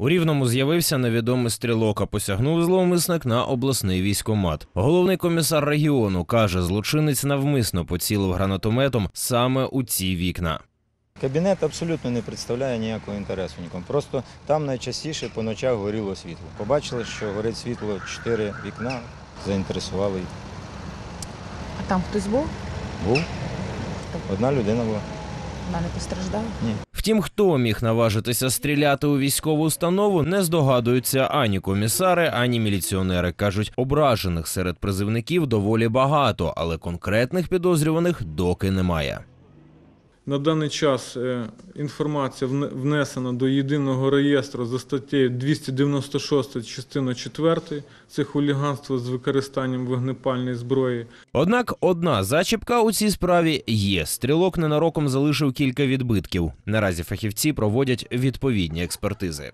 У Рівному з'явився невідомий стрілок, а посягнув зловмисник на обласний військомат. Головний комісар регіону каже, злочинець навмисно поцілив гранатометом саме у ці вікна. Кабінет абсолютно не представляє ніякого інтересу нікому. Просто там найчастіше по ночах горіло світло. Побачили, що горить світло чотири вікна, заінтересували. А там хтось був? Був. Одна людина була. Вона не постраждала? Ні. Втім, хто міг наважитися стріляти у військову установу, не здогадуються ані комісари, ані міліціонери. кажуть, ображених серед призивників доволі багато, але конкретних підозрюваних доки немає. На даний час е, інформація внесена до єдиного реєстру за статтею 296 частина 4 це хуліганство з використанням вогнепальної зброї. Однак одна зачіпка у цій справі є. Стрілок ненароком залишив кілька відбитків. Наразі фахівці проводять відповідні експертизи.